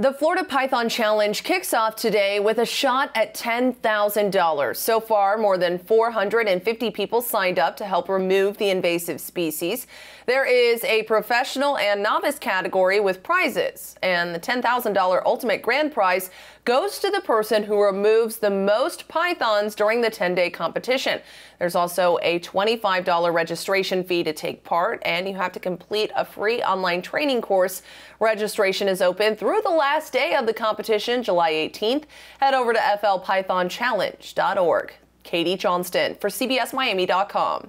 The Florida Python Challenge kicks off today with a shot at $10,000. So far, more than 450 people signed up to help remove the invasive species. There is a professional and novice category with prizes, and the $10,000 ultimate grand prize goes to the person who removes the most pythons during the 10 day competition. There's also a $25 registration fee to take part, and you have to complete a free online training course. Registration is open through the last last day of the competition, July 18th, head over to flpythonchallenge.org. Katie Johnston for CBSMiami.com.